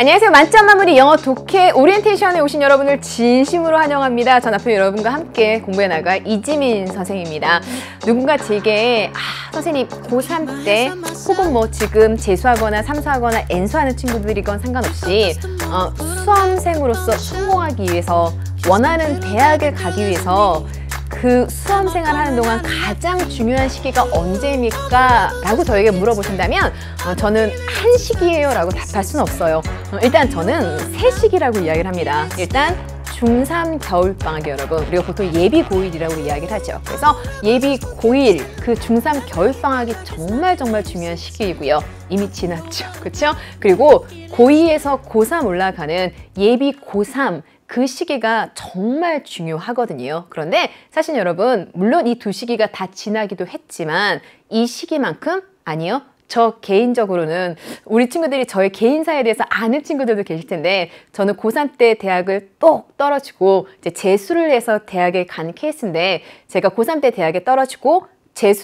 안녕하세요. 만점 마무리 영어 독해 오리엔테이션에 오신 여러분을 진심으로 환영합니다. 전앞에 여러분과 함께 공부해 나갈 이지민 선생입니다. 누군가 제게 아, 선생님 고3 때 혹은 뭐 지금 재수하거나 삼수하거나 엔수하는 친구들이건 상관없이 어, 수험생으로서 성공하기 위해서 원하는 대학을 가기 위해서 그 수험 생활하는 동안 가장 중요한 시기가 언제입니까? 라고 저에게 물어보신다면 어, 저는 한 시기예요 라고 답할 순 없어요 어, 일단 저는 세 시기라고 이야기를 합니다 일단 중3 겨울방학 여러분 그리고 보통 예비 고일이라고 이야기를 하죠 그래서 예비 고일 그 중3 겨울방학이 정말 정말 중요한 시기이고요 이미 지났죠 그렇죠? 그리고 고2에서 고3 올라가는 예비 고3 그 시기가 정말 중요하거든요. 그런데 사실 여러분 물론 이 두 시기가 다 지나기도 했지만 이 시기만큼 아니요. 저 개인적으로는 우리 친구들이 저의 개인사에 대해서 아는 친구들도 계실 텐데 저는 고3 때 대학을 똑 떨어지고 이제 재수를 해서 대학에 간 케이스인데 제가 고3 때 대학에 떨어지고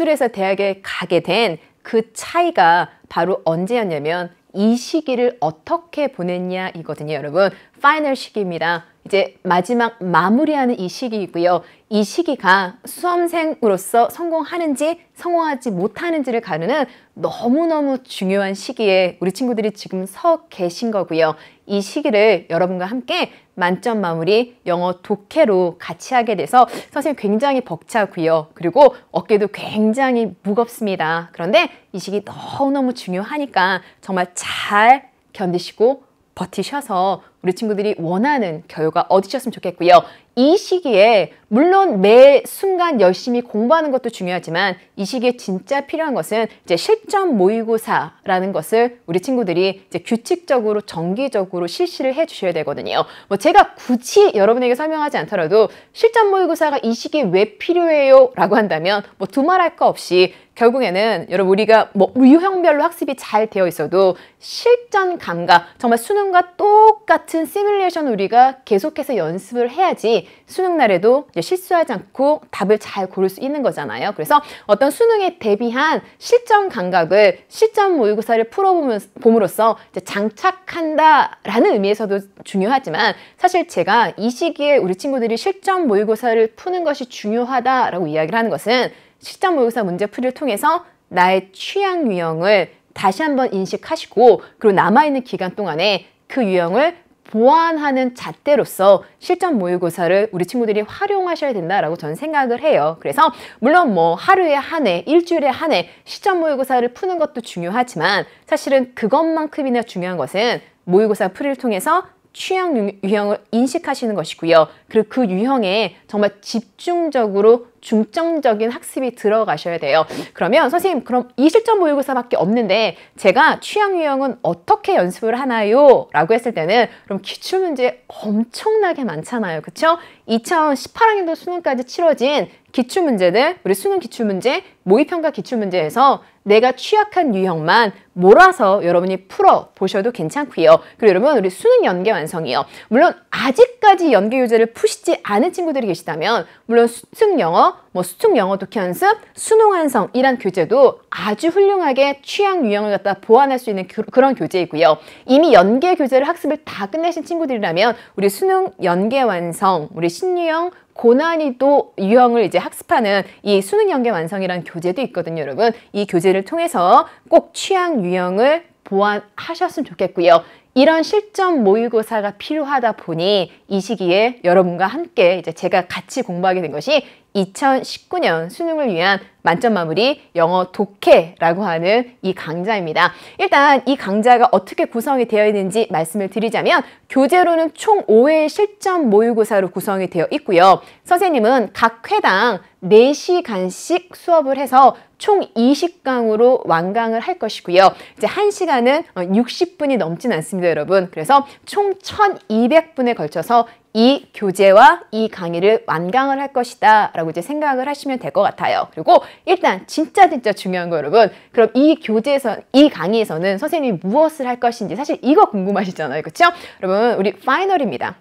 재수를 해서 대학에 가게 된 그 차이가 바로 언제였냐면 이 시기를 어떻게 보냈냐 이거든요 여러분 파이널 시기입니다 이제 마지막 마무리하는 이 시기이고요. 이 시기가 수험생으로서 성공하는지 성공하지 못하는지를 가르는 너무너무 중요한 시기에 우리 친구들이 지금 서 계신 거고요. 이 시기를 여러분과 함께 만점 마무리 영어 독해로 같이 하게 돼서 선생님 굉장히 벅차고요. 그리고 어깨도 굉장히 무겁습니다. 그런데 이 시기 너무너무 중요하니까 정말 잘 견디시고 버티셔서 우리 친구들이 원하는 결과 얻으셨으면 좋겠고요. 이 시기에 물론 매 순간 열심히 공부하는 것도 중요하지만 이 시기에 진짜 필요한 것은 이제 실전 모의고사라는 것을 우리 친구들이 이제 규칙적으로 정기적으로 실시를 해 주셔야 되거든요. 뭐 제가 굳이 여러분에게 설명하지 않더라도 실전 모의고사가 이 시기에 왜 필요해요? 라고 한다면 뭐 두말할 거 없이 결국에는 여러분 우리가 뭐 유형별로 학습이 잘 되어 있어도 실전 감각 정말 수능과 똑같은 시뮬레이션 우리가 계속해서 연습을 해야지 수능 날에도 이제 실수하지 않고 답을 잘 고를 수 있는 거잖아요. 그래서 어떤 수능에 대비한 실전 감각을 실전 모의고사를 풀어봄으로써 보 장착한다라는 의미에서도 중요하지만 사실 제가 이 시기에 우리 친구들이 실전 모의고사를 푸는 것이 중요하다라고 이야기를 하는 것은 시장 모의고사 문제풀이를 통해서 나의 취향 유형을 다시 한번 인식하시고 그리고 남아있는 기간 동안에 그 유형을 보완하는 잣대로서 실전 모의고사를 우리 친구들이 활용하셔야 된다라고 저는 생각을 해요. 그래서 물론 뭐 하루에 한 해, 일주일에 한 해 실전 모의고사를 푸는 것도 중요하지만 사실은 그것만큼이나 중요한 것은 모의고사 풀이를 통해서 취향 유형을 인식하시는 것이고요. 그리고 그 유형에 정말 집중적으로 중점적인 학습이 들어가셔야 돼요. 그러면 선생님 그럼 이 실전 모의고사밖에 없는데 제가 취향 유형은 어떻게 연습을 하나요? 라고 했을 때는 그럼 기출문제 엄청나게 많잖아요. 그렇죠 2018학년도 수능까지 치러진 기출문제들, 우리 수능 기출문제, 모의평가 기출문제에서 내가 취약한 유형만 몰아서 여러분이 풀어보셔도 괜찮고요. 그리고 여러분 우리 수능 연계 완성이요. 물론 아직까지 연계 교재를 푸시지 않은 친구들이 계시다면 물론 수능 영어, 뭐수특 영어 독해 연습, 수능 완성 이란 교재도 아주 훌륭하게 취향 유형을 갖다 보완할 수 있는 교, 그런 교재이고요. 이미 연계 교재를 학습을 다 끝내신 친구들이라면 우리 수능 연계 완성, 우리 신유형 고난이도 유형을 이제 학습하는 이 수능 연계 완성이란 교재도 있거든요, 여러분. 이 교재를 통해서 꼭 취향 유형을 보완하셨으면 좋겠고요. 이런 실전 모의고사가 필요하다 보니 이 시기에 여러분과 함께 이제 제가 같이 공부하게 된 것이 2019년 수능을 위한 만점 마무리 영어 독해라고 하는 이 강좌입니다. 일단 이 강좌가 어떻게 구성이 되어 있는지 말씀을 드리자면 교재로는 총 5회 실전 모의고사로 구성이 되어 있고요. 선생님은 각 회당 4시간씩 수업을 해서 총 20강으로 완강을 할 것이고요. 이제 1시간은 60분이 어, 넘진 않습니다, 여러분. 그래서 총 1200분에 걸쳐서 이 교재와 이 강의를 완강을 할 것이다 라고 이제 생각을 하시면 될 것 같아요. 그리고 일단 진짜 진짜 중요한 거 여러분 그럼 이 교재에서 이 강의에서는 선생님이 무엇을 할 것인지 사실 이거 궁금하시잖아요. 그렇죠? 여러분 우리 파이널입니다.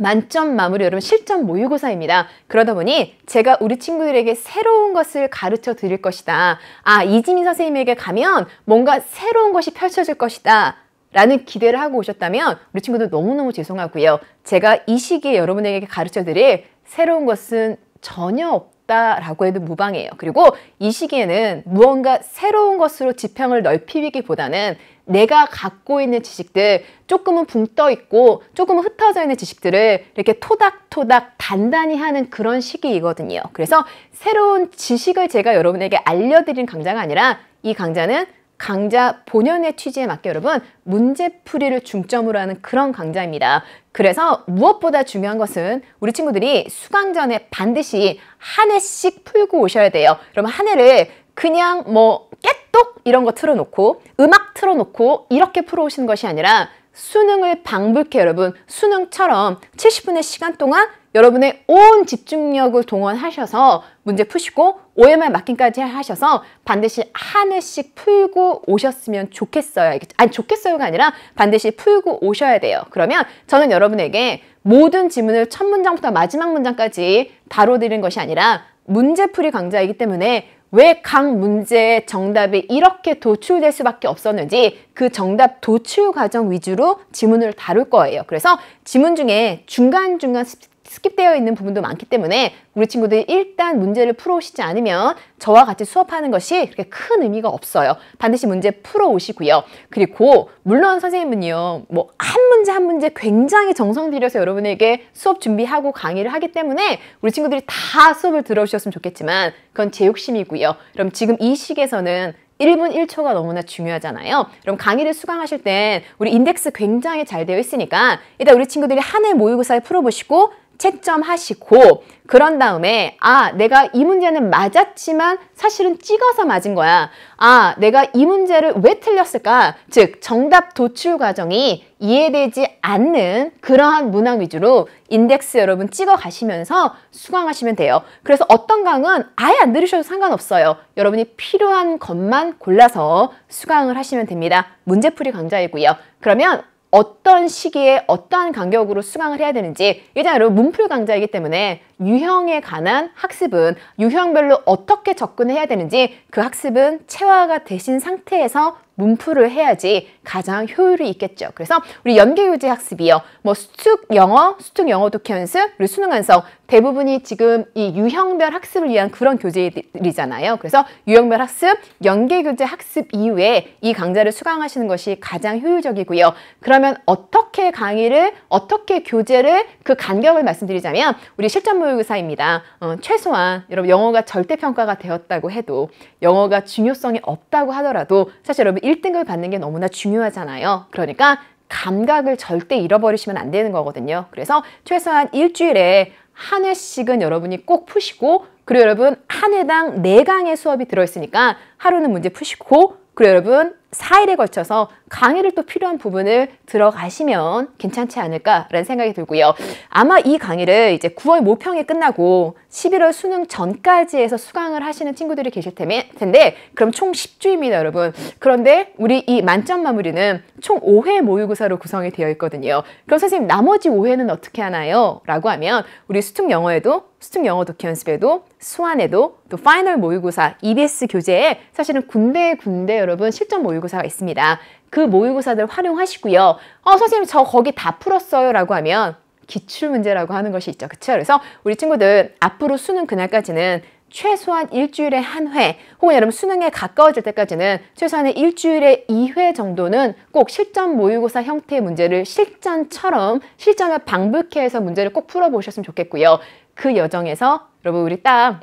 만점 마무리 여러분 실전 모의고사입니다. 그러다 보니 제가 우리 친구들에게 새로운 것을 가르쳐 드릴 것이다. 아 이지민 선생님에게 가면 뭔가 새로운 것이 펼쳐질 것이다. 라는 기대를 하고 오셨다면 우리 친구들 너무너무 죄송하고요. 제가 이 시기에 여러분에게 가르쳐드릴 새로운 것은 전혀 없다라고 해도 무방해요. 그리고 이 시기에는 무언가 새로운 것으로 지평을 넓히기보다는 내가 갖고 있는 지식들 조금은 붕 떠 있고 조금은 흩어져 있는 지식들을 이렇게 토닥토닥 단단히 하는 그런 시기이거든요. 그래서 새로운 지식을 제가 여러분에게 알려드린 강좌가 아니라 이 강좌는 강좌 본연의 취지에 맞게 여러분 문제풀이를 중점으로 하는 그런 강좌입니다. 그래서 무엇보다 중요한 것은 우리 친구들이 수강 전에 반드시 한 해씩 풀고 오셔야 돼요. 그러면 한 해를 그냥 뭐 깨똑 이런 거 틀어놓고 음악 틀어놓고 이렇게 풀어오시는 것이 아니라 수능을 방불케 여러분 수능처럼 70분의 시간 동안 여러분의 온 집중력을 동원하셔서 문제 푸시고 OMR 마킹까지 하셔서 반드시 한 회씩 풀고 오셨으면 좋겠어요. 아니 좋겠어요가 아니라 반드시 풀고 오셔야 돼요. 그러면 저는 여러분에게 모든 지문을 첫 문장부터 마지막 문장까지 다뤄드리는 것이 아니라 문제풀이 강좌이기 때문에 왜각 문제의 정답이 이렇게 도출될 수밖에 없었는지 그 정답 도출 과정 위주로 지문을 다룰 거예요. 그래서 지문 중에 중간중간 스킵되어 있는 부분도 많기 때문에 우리 친구들이 일단 문제를 풀어오시지 않으면 저와 같이 수업하는 것이 그렇게 큰 의미가 없어요. 반드시 문제 풀어오시고요. 그리고 물론 선생님은요. 뭐 한 문제 한 문제 굉장히 정성 들여서 여러분에게 수업 준비하고 강의를 하기 때문에 우리 친구들이 다 수업을 들어오셨으면 좋겠지만 그건 제 욕심이고요. 그럼 지금 이 시기에서는 1분 1초가 너무나 중요하잖아요. 그럼 강의를 수강하실 땐 우리 인덱스 굉장히 잘 되어 있으니까 일단 우리 친구들이 한 해 모의고사에 풀어보시고 채점하시고 그런 다음에 아 내가 이 문제는 맞았지만 사실은 찍어서 맞은 거야 아 내가 이 문제를 왜 틀렸을까 즉 정답 도출 과정이 이해되지 않는 그러한 문항 위주로 인덱스 여러분 찍어 가시면서 수강하시면 돼요 그래서 어떤 강은 아예 안 들으셔도 상관없어요 여러분이 필요한 것만 골라서 수강을 하시면 됩니다 문제풀이 강좌이고요 그러면 어떤 시기에 어떠한 간격으로 수강을 해야 되는지 일단 여러분 문풀 강좌이기 때문에 유형에 관한 학습은 유형별로 어떻게 접근해야 되는지 그 학습은 체화가 되신 상태에서 문풀을 해야지 가장 효율이 있겠죠. 그래서 우리 연계교재 학습이요. 뭐 수축 영어, 수축 영어 독해 연습, 그리고 수능 완성 대부분이 지금 이 유형별 학습을 위한 그런 교재들이잖아요. 그래서 유형별 학습, 연계교재 학습 이후에이 강좌를 수강하시는 것이 가장 효율적이고요. 그러면 어떻게 강의를, 어떻게 교재를 그 간격을 말씀드리자면 우리 실전 모의고사입니다. 어, 최소한 여러분 영어가 절대평가가 되었다고 해도 영어가 중요성이 없다고 하더라도 사실 여러분 1등급을 받는 게 너무나 중요하잖아요. 그러니까 감각을 절대 잃어버리시면 안 되는 거거든요. 그래서 최소한 일주일에 한 회씩은 여러분이 꼭 푸시고 그리고 여러분 한 회당 4강의 수업이 들어있으니까 하루는 문제 푸시고 그리고 여러분 4일에 걸쳐서 강의를 또 필요한 부분을 들어가시면 괜찮지 않을까라는 생각이 들고요. 아마 이 강의를 이제 9월 모평이 끝나고 11월 수능 전까지 해서 수강을 하시는 친구들이 계실 텐데 그럼 총 10주입니다, 여러분. 그런데 우리 이 만점 마무리는 총 5회 모의고사로 구성이 되어 있거든요. 그럼 선생님 나머지 5회는 어떻게 하나요? 라고 하면 우리 수특 영어에도 수특 영어 독해 연습에도 수완에도 또 파이널 모의고사 EBS 교재에 사실은 군대군대 여러분 실전 모의고사 모의고사가 있습니다. 그 모의고사들 활용하시고요. 어, 선생님 저 거기 다 풀었어요 라고 하면 기출문제라고 하는 것이 있죠. 그렇죠? 그래서 우리 친구들 앞으로 수능 그날까지는 최소한 일주일에 한 회 혹은 여러분 수능에 가까워질 때까지는 최소한의 일주일에 이 회 정도는 꼭 실전 모의고사 형태의 문제를 실전처럼 실전을 방불케해서 문제를 꼭 풀어보셨으면 좋겠고요. 그 여정에서 여러분 우리 딱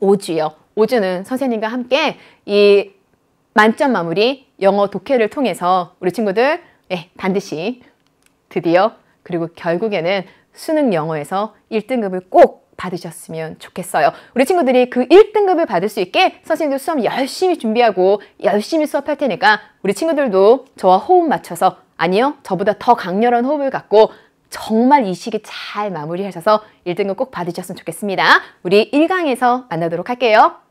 오주요. 오주는 선생님과 함께 이 만점 마무리 영어 독해를 통해서 우리 친구들 예, 반드시 드디어 그리고 결국에는 수능 영어에서 1등급을 꼭 받으셨으면 좋겠어요. 우리 친구들이 그 1등급을 받을 수 있게 선생님들 수업 열심히 준비하고 열심히 수업할 테니까 우리 친구들도 저와 호흡 맞춰서 아니요 저보다 더 강렬한 호흡을 갖고 정말 이 시기 잘 마무리하셔서 1등급 꼭 받으셨으면 좋겠습니다. 우리 1강에서 만나도록 할게요.